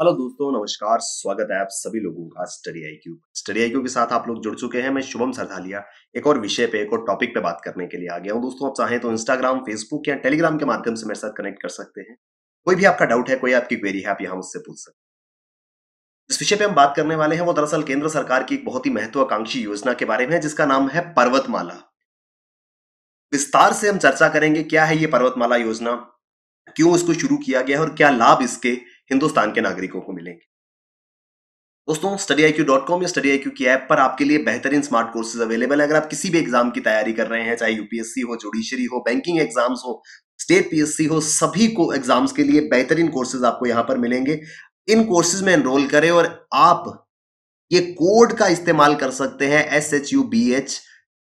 hello दोस्तों नमस्कार स्वागत है आप सभी लोगों का study I Q study I Q के साथ आप लोग जुड़ चुके हैं मैं शुभम सरधालिया एक और विषय पे एक और टॉपिक पे बात करने के लिए आ गया हूँ दोस्तों आप चाहें तो इंस्टाग्राम फेसबुक या टेलीग्राम के माध्यम से मेरे साथ कनेक्ट कर सकते हैं कोई भी आपका डाउट है कोई आपकी क्वेरी है आप यहाँ मुझसे पूछ सकते हैं जिस विषय पे हम बात करने वाले हैं वो दरअसल केंद्र सरकार की एक बहुत ही महत्वाकांक्षी योजना के बारे में है जिसका नाम है पर्वतमाला विस्तार से हम चर्चा करेंगे क्या है ये पर्वतमाला योजना क्यों इसको शुरू किया गया है और क्या लाभ इसके हिंदुस्तान के नागरिकों को मिलेंगे दोस्तों study I Q dot com या स्टडी आई क्यू की ऐप पर आपके लिए बेहतरीन स्मार्ट कोर्सेज अवेलेबल है अगर आप किसी भी एग्जाम की तैयारी कर रहे हैं चाहे यूपीएससी हो जुडिशरी हो बैंकिंग एग्जाम्स हो स्टेट पीएससी हो सभी को एग्जाम्स के लिए बेहतरीन कोर्सेज आपको यहां पर मिलेंगे इन कोर्सेज में एनरोल करें और आप ये कोड का इस्तेमाल कर सकते हैं S H U B H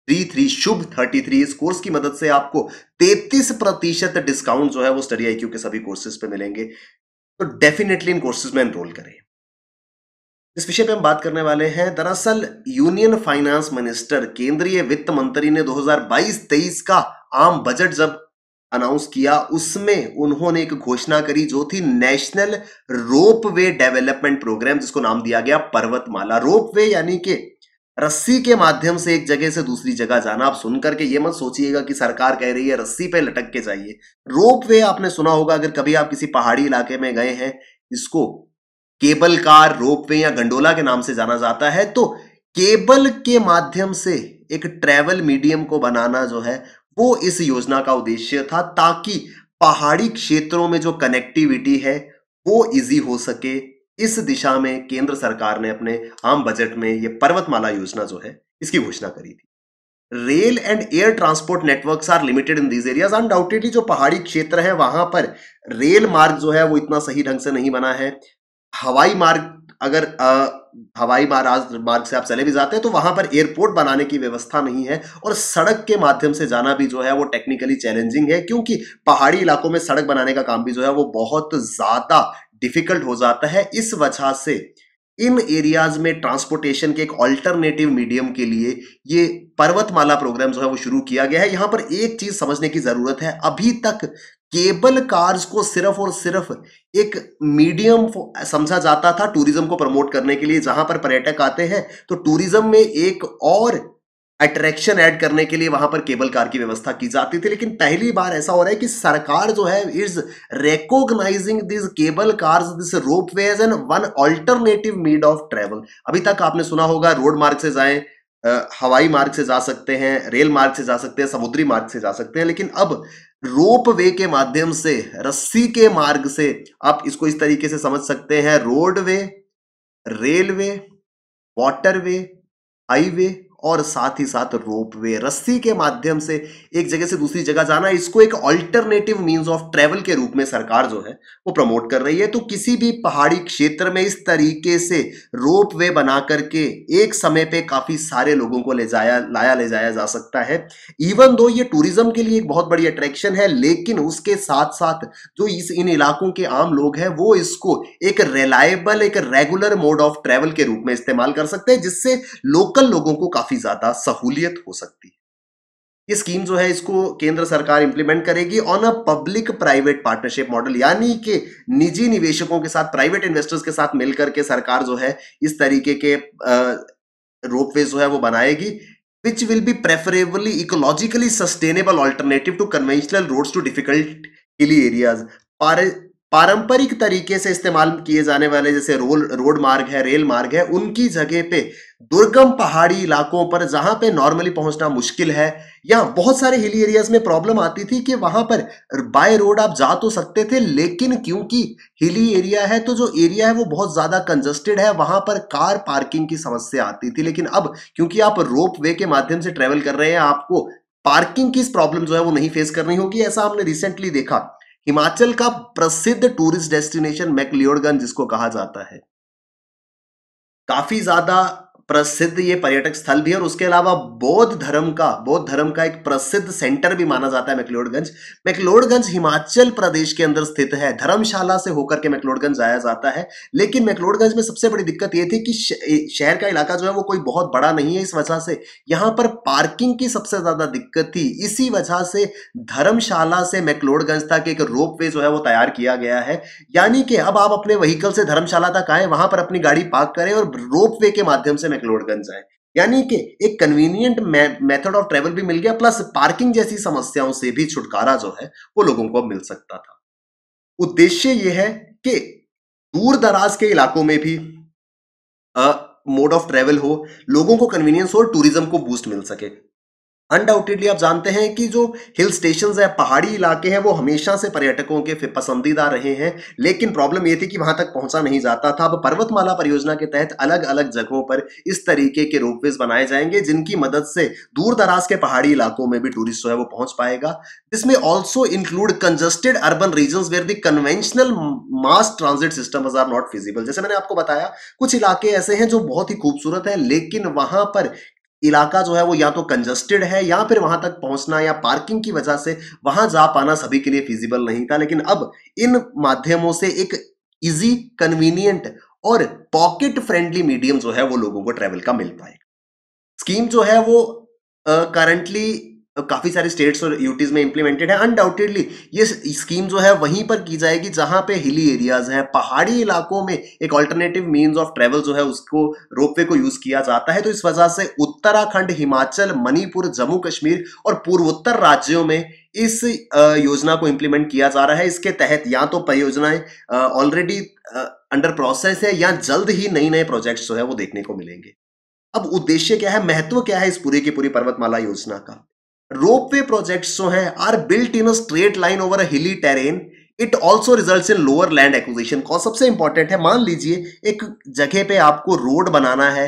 three three शुभ थर्टी थ्री इस कोर्स की मदद से आपको तैतीस प्रतिशत डिस्काउंट जो है वो स्टडी आई के सभी कोर्सेज पे मिलेंगे तो डेफिनेटली इन कोर्सेज में एनरोल करें इस विषय पे हम बात करने वाले हैं दरअसल यूनियन फाइनेंस मिनिस्टर केंद्रीय वित्त मंत्री ने 2022-23 का आम बजट जब अनाउंस किया उसमें उन्होंने एक घोषणा करी जो थी national ropeway development programme जिसको नाम दिया गया पर्वतमाला रोप वे यानी कि रस्सी के माध्यम से एक जगह से दूसरी जगह जाना आप सुनकर के ये मत सोचिएगा कि सरकार कह रही है रस्सी पे लटक के जाइए रोप वे आपने सुना होगा अगर कभी आप किसी पहाड़ी इलाके में गए हैं इसको केबल कार रोप वे या गंडोला के नाम से जाना जाता है तो केबल के माध्यम से एक ट्रेवल मीडियम को बनाना जो है वो इस योजना का उद्देश्य था ताकि पहाड़ी क्षेत्रों में जो कनेक्टिविटी है वो इजी हो सके इस दिशा में केंद्र सरकार ने अपने आम बजट में ये पर्वतमाला योजना जो है इसकी घोषणा करी थी rail and air transport networks are limited in these areas undoubtedly जो पहाड़ी क्षेत्र है वहां पर रेल मार्ग जो है वो इतना सही ढंग से नहीं बना है हवाई मार्ग अगर आ, हवाई महाराज मार्ग से आप चले भी जाते हैं तो वहां पर एयरपोर्ट बनाने की व्यवस्था नहीं है और सड़क के माध्यम से जाना भी जो है वो टेक्निकली चैलेंजिंग है क्योंकि पहाड़ी इलाकों में सड़क बनाने का काम भी जो है वो बहुत ज्यादा डिफिकल्ट हो जाता है इस वजह से इन एरियाज में ट्रांसपोर्टेशन के एक ऑल्टरनेटिव मीडियम के लिए ये पर्वतमाला प्रोग्राम जो है वो शुरू किया गया है यहां पर एक चीज समझने की जरूरत है अभी तक केबल कार्स को सिर्फ और सिर्फ एक मीडियम समझा जाता था टूरिज्म को प्रमोट करने के लिए जहां पर पर्यटक आते हैं तो टूरिज्म में एक और अट्रैक्शन ऐड करने के लिए वहां पर केबल कार की व्यवस्था की जाती थी लेकिन पहली बार ऐसा हो रहा है कि सरकार जो है is recognising this cable cars this ropeways and one alternative mean of travel अभी तक आपने सुना होगा रोड मार्ग से जाए हवाई मार्ग से जा सकते हैं रेल मार्ग से जा सकते हैं समुद्री मार्ग से जा सकते हैं लेकिन अब रोप वे के माध्यम से रस्सी के मार्ग से आप इसको इस तरीके से समझ सकते हैं रोडवे रेलवे वाटरवे हाईवे और साथ ही साथ रोपवे रस्सी के माध्यम से एक जगह से दूसरी जगह जाना इसको एक ऑल्टरनेटिव मीन्स ऑफ ट्रेवल के रूप में सरकार जो है वो प्रमोट कर रही है तो किसी भी पहाड़ी क्षेत्र में इस तरीके से रोप वे बना करके एक समय पे काफी सारे लोगों को ले जाया लाया ले जाया जा सकता है इवन दो ये टूरिज्म के लिए एक बहुत बड़ी अट्रैक्शन है लेकिन उसके साथ साथ जो इस इन इलाकों के आम लोग हैं वो इसको एक रिलायबल एक रेगुलर मोड ऑफ ट्रेवल के रूप में इस्तेमाल कर सकते हैं जिससे लोकल लोगों को काफी काफ़ी ज़्यादा सहूलियत हो सकती है ये स्कीम जो है इसको केंद्र सरकार इंप्लीमेंट करेगी on a public private partnership model यानी कि निजी निवेशकों के साथ प्राइवेट इन्वेस्टर्स के साथ मिलकर के सरकार जो है इस तरीके के रोप वे जो है वो बनाएगी which will be preferably ecologically sustainable alternative to conventional roads to difficult hilly areas पारंपरिक तरीके से इस्तेमाल किए जाने वाले जैसे रोल रोड मार्ग है रेल मार्ग है उनकी जगह पे दुर्गम पहाड़ी इलाकों पर जहां पे नॉर्मली पहुंचना मुश्किल है या बहुत सारे हिली एरियाज में प्रॉब्लम आती थी कि वहां पर बाय रोड आप जा तो सकते थे लेकिन क्योंकि हिली एरिया है तो जो एरिया है वो बहुत ज्यादा कंजस्टेड है वहां पर कार पार्किंग की समस्या आती थी लेकिन अब क्योंकि आप रोप वे के माध्यम से ट्रेवल कर रहे हैं आपको पार्किंग की प्रॉब्लम जो है वो नहीं फेस करनी होगी ऐसा हमने रिसेंटली देखा हिमाचल का प्रसिद्ध टूरिस्ट डेस्टिनेशन मैकलियोडगंज जिसको कहा जाता है काफी ज्यादा प्रसिद्ध ये पर्यटक स्थल भी है और उसके अलावा बौद्ध धर्म का बौद्ध धर्म का एक प्रसिद्ध सेंटर भी माना जाता है मैकलोडगंज मैकलोडगंज हिमाचल प्रदेश के अंदर स्थित है धर्मशाला से होकर के मैकलोडगंज जाया जाता है लेकिन मैकलोडगंज में सबसे बड़ी दिक्कत ये थी कि शहर का इलाका जो है वो कोई बहुत बड़ा नहीं है इस वजह से यहाँ पर पार्किंग की सबसे ज्यादा दिक्कत थी इसी वजह से धर्मशाला से मैकलोडगंज तक एक रोप वे जो है वो तैयार किया गया है यानी कि अब आप अपने व्हीकल से धर्मशाला तक आए वहां पर अपनी गाड़ी पार्क करें और रोप वे के माध्यम से मैकलोडगंज आए यानी कि एक कन्वीनियंट मेथड ऑफ ट्रेवल भी मिल गया प्लस पार्किंग जैसी समस्याओं से भी छुटकारा जो है वो लोगों को मिल सकता था उद्देश्य यह है कि दूर दराज के इलाकों में भी मोड ऑफ ट्रेवल हो लोगों को कन्वीनियंस हो और टूरिज्म को बूस्ट मिल सके अनडाउटेडली आप जानते हैं कि जो हिल स्टेशन है पहाड़ी इलाके हैं वो हमेशा से पर्यटकों के पसंदीदा रहे हैं लेकिन प्रॉब्लम ये थी कि वहां तक पहुंचा नहीं जाता था अब पर्वतमाला परियोजना के तहत अलग अलग जगहों पर इस तरीके के रोपवेज बनाए जाएंगे जिनकी मदद से दूर दराज के पहाड़ी इलाकों में भी टूरिस्ट जो है वो पहुंच पाएगा इसमें also include congested urban region where the conventional mass transit system are not feasible जैसे मैंने आपको बताया कुछ इलाके ऐसे हैं जो बहुत ही खूबसूरत है लेकिन वहां पर इलाका जो है वो या तो कंजस्टेड है या फिर वहां तक पहुंचना या पार्किंग की वजह से वहां जा पाना सभी के लिए फिजिबल नहीं था लेकिन अब इन माध्यमों से एक इजी कन्वीनियंट और पॉकेट फ्रेंडली मीडियम जो है वो लोगों को ट्रेवल का मिल पाएगा स्कीम जो है वो करंटली uh, काफ़ी सारे स्टेट्स और यूटीज़ में इंप्लीमेंटेड है अनडाउटेडली ये स्कीम जो है वहीं पर की जाएगी जहां पे हिली एरियाज हैं पहाड़ी इलाकों में एक अल्टरनेटिव मीन्स ऑफ ट्रेवल जो है उसको रोपवे को यूज़ किया जाता है तो इस वजह से उत्तराखंड हिमाचल मणिपुर जम्मू कश्मीर और पूर्वोत्तर राज्यों में इस योजना को इंप्लीमेंट किया जा रहा है इसके तहत या तो परियोजनाएं ऑलरेडी अंडर प्रोसेस है या जल्द ही नई नए प्रोजेक्ट्स जो है वो देखने को मिलेंगे अब उद्देश्य क्या है महत्व क्या है इस पूरी की पूरी पर्वतमाला योजना का वे प्रोजेक्ट जो है are built in straight line over hilly terrain it also result in lower land acquisition land सबसे इंपॉर्टेंट है मान लीजिए एक जगह पे आपको रोड बनाना है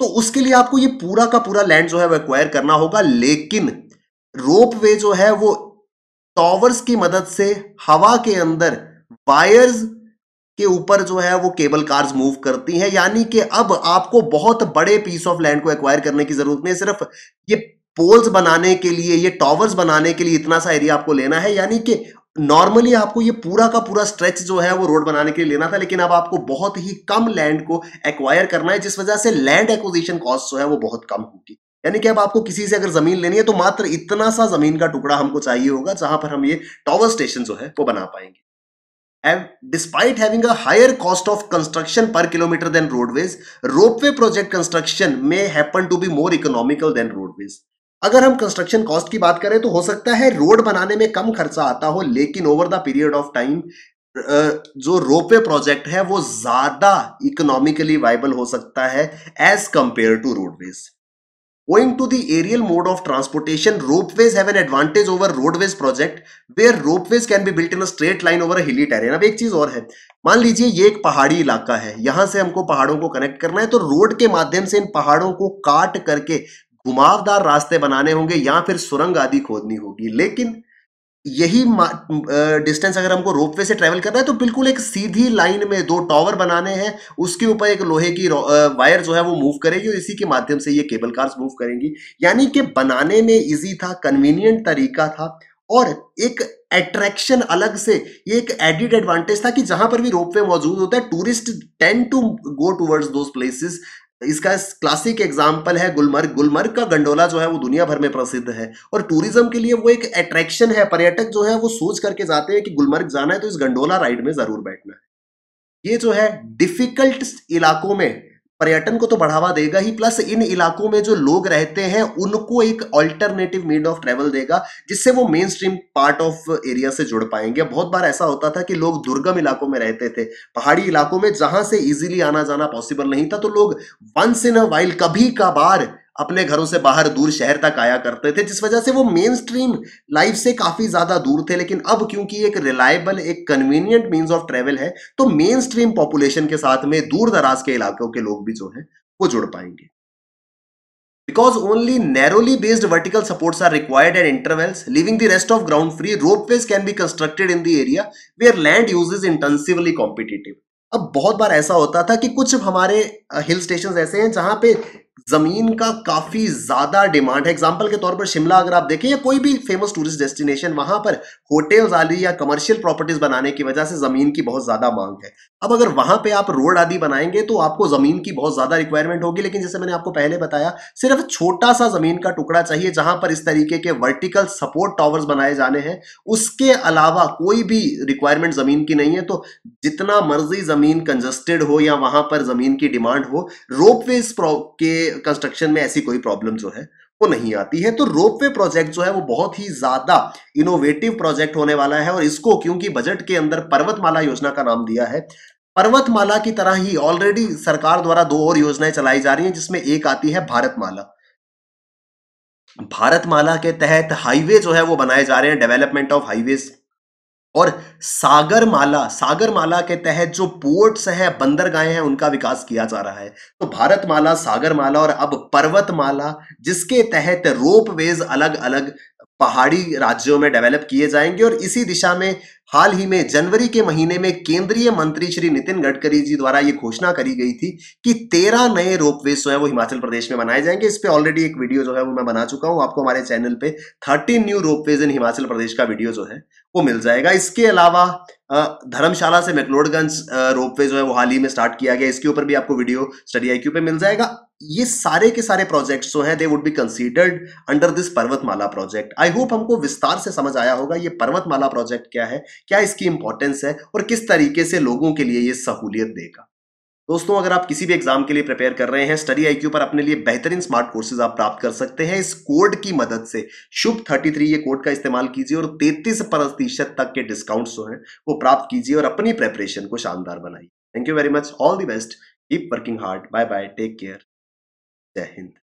तो उसके लिए आपको ये पूरा का पूरा लैंड जो है वो एक्वायर करना होगा लेकिन रोप वे जो है वो टॉवर्स की मदद से हवा के अंदर वायर्स के ऊपर जो है वो केबल कार्स मूव करती हैं यानी कि अब आपको बहुत बड़े पीस ऑफ लैंड को एक्वायर करने की जरूरत नहीं है सिर्फ ये पोल्स बनाने के लिए ये टॉवर्स बनाने के लिए इतना सा एरिया आपको लेना है यानी कि नॉर्मली आपको ये पूरा का पूरा स्ट्रेच जो है वो रोड बनाने के लिए लेना था लेकिन अब आपको बहुत ही कम लैंड को एक्वायर करना है जिस वजह से लैंड एक्विजिशन कॉस्ट जो है वो बहुत कम होगी यानी कि अब आपको किसी से अगर जमीन लेनी है तो मात्र इतना सा जमीन का टुकड़ा हमको चाहिए होगा जहां पर हम ये टॉवर स्टेशन जो है वो बना पाएंगे And despite having higher cost of construction per kilometre than roadways roadways, ropeway project construction में happen to be more economical than roadways अगर हम कंस्ट्रक्शन कॉस्ट की बात करें तो हो सकता है रोड बनाने में कम खर्चा आता हो लेकिन over the period of time जो रोपवे प्रोजेक्ट है वो ज्यादा इकोनॉमिकली वाइबल हो सकता है as compared to roadways owing to the aerial mode of transportation ropeways have an advantage over roadways project where ropeways can be built in a straight line over a अब एक चीज और है मान लीजिए ये एक पहाड़ी इलाका है यहां से हमको पहाड़ों को कनेक्ट करना है तो रोड के माध्यम से इन पहाड़ों को काट करके घुमावदार रास्ते बनाने होंगे या फिर सुरंग आदि खोदनी होगी लेकिन यही डिस्टेंस अगर हमको रोपवे से ट्रेवल करना है तो बिल्कुल एक सीधी लाइन में दो टॉवर बनाने हैं उसके ऊपर एक लोहे की वायर जो है वो मूव करेगी और इसी के माध्यम से ये केबल कार्स मूव करेंगी यानी कि बनाने में इजी था कन्वीनियंट तरीका था और एक एट्रैक्शन अलग से ये एक एडिड एडवांटेज था कि जहां पर भी रोपवे मौजूद होता है tourist tend to go towards those places इसका क्लासिक एग्जाम्पल है गुलमर्ग गुलमर्ग का गंडोला जो है वो दुनिया भर में प्रसिद्ध है और टूरिज्म के लिए वो एक अट्रैक्शन है पर्यटक जो है वो सोच करके जाते हैं कि गुलमर्ग जाना है तो इस गंडोला राइड में जरूर बैठना है ये जो है डिफिकल्ट इलाकों में पर्यटन को तो बढ़ावा देगा ही प्लस इन इलाकों में जो लोग रहते हैं उनको एक ऑल्टरनेटिव मीड ऑफ ट्रेवल देगा जिससे वो mainstream part of area से जुड़ पाएंगे बहुत बार ऐसा होता था कि लोग दुर्गम इलाकों में रहते थे पहाड़ी इलाकों में जहां से इजीली आना जाना पॉसिबल नहीं था तो लोग वंस इन अ वाइल कभी का बार अपने घरों से बाहर दूर शहर तक आया करते थे जिस वजह से वो मेन स्ट्रीम लाइफ से काफी ज्यादा दूर थे लेकिन अब क्योंकि एक रिलायबल एक कन्वीनियंट मीन्स ऑफ ट्रेवल है तो मेन स्ट्रीम पॉपुलेशन के साथ में दूर दराज के इलाकों के लोग भी जो है वो जुड़ पाएंगे because only narrowly based vertical support are required at intervals leaving the rest of ground free ropeways can be constructed in the area where are land use intensively competitive अब बहुत बार ऐसा होता था कि कुछ हमारे हिल स्टेशन ऐसे हैं जहां पे जमीन का काफी ज्यादा डिमांड है एग्जाम्पल के तौर पर शिमला अगर आप देखें या कोई भी फेमस टूरिस्ट डेस्टिनेशन वहां पर होटल्स आदि या कमर्शियल प्रॉपर्टीज बनाने की वजह से जमीन की बहुत ज्यादा मांग है अब अगर वहां पे आप रोड आदि बनाएंगे तो आपको जमीन की बहुत ज्यादा रिक्वायरमेंट होगी लेकिन जैसे मैंने आपको पहले बताया सिर्फ छोटा सा जमीन का टुकड़ा चाहिए जहां पर इस तरीके के वर्टिकल सपोर्ट टावर्स बनाए जाने हैं उसके अलावा कोई भी रिक्वायरमेंट जमीन की नहीं है तो जितना मर्जी जमीन कंजस्टेड हो या वहां पर जमीन की डिमांड हो रोप वे के कंस्ट्रक्शन में ऐसी कोई प्रॉब्लम जो है वो नहीं आती है तो रोप वे प्रोजेक्ट जो है वो बहुत ही ज्यादा इनोवेटिव प्रोजेक्ट होने वाला है और इसको क्योंकि बजट के अंदर पर्वतमाला योजना का नाम दिया है पर्वतमाला की तरह ही ऑलरेडी सरकार द्वारा दो और योजनाएं चलाई जा रही हैं जिसमें एक आती है भारतमाला भारतमाला के तहत हाईवे जो है वो बनाए जा रहे हैं डेवलपमेंट ऑफ हाईवेज और सागरमाला सागरमाला के तहत जो पोर्ट्स हैं बंदरगाहें हैं उनका विकास किया जा रहा है तो भारतमाला सागरमाला और अब पर्वतमाला जिसके तहत रोप वेज अलग अलग पहाड़ी राज्यों में डेवलप किए जाएंगे और इसी दिशा में हाल ही में जनवरी के महीने में केंद्रीय मंत्री श्री नितिन गडकरी जी द्वारा ये घोषणा करी गई थी कि तेरह नए रोपवे जो है वो हिमाचल प्रदेश में बनाए जाएंगे इस पर ऑलरेडी एक वीडियो जो है वो मैं बना चुका हूं आपको हमारे चैनल पे thirteen new ropeways in Himachal Pradesh का वीडियो जो है वो मिल जाएगा इसके अलावा धर्मशाला से मैकलोडगंज रोपवे जो है वो हाल ही में स्टार्ट किया गया इसके ऊपर भी आपको वीडियो स्टडी आई पे मिल जाएगा ये सारे के सारे प्रोजेक्ट्स जो हैं they would be considered under this Parvatmala project I hope हमको विस्तार से समझ आया होगा ये पर्वतमाला प्रोजेक्ट क्या है क्या इसकी इंपॉर्टेंस है और किस तरीके से लोगों के लिए ये सहूलियत देगा दोस्तों अगर आप किसी भी एग्जाम के लिए प्रिपेयर कर रहे हैं स्टडी आईक्यू पर अपने लिए बेहतरीन स्मार्ट कोर्सेज आप प्राप्त कर सकते हैं इस कोड की मदद से शुभ 33 ये कोड का इस्तेमाल कीजिए और 33 प्रतिशत तक के डिस्काउंट्स जो हैं वो प्राप्त कीजिए और अपनी प्रेपरेशन को शानदार बनाइए thank you very much all the best keep working hard bye bye take care जय हिंद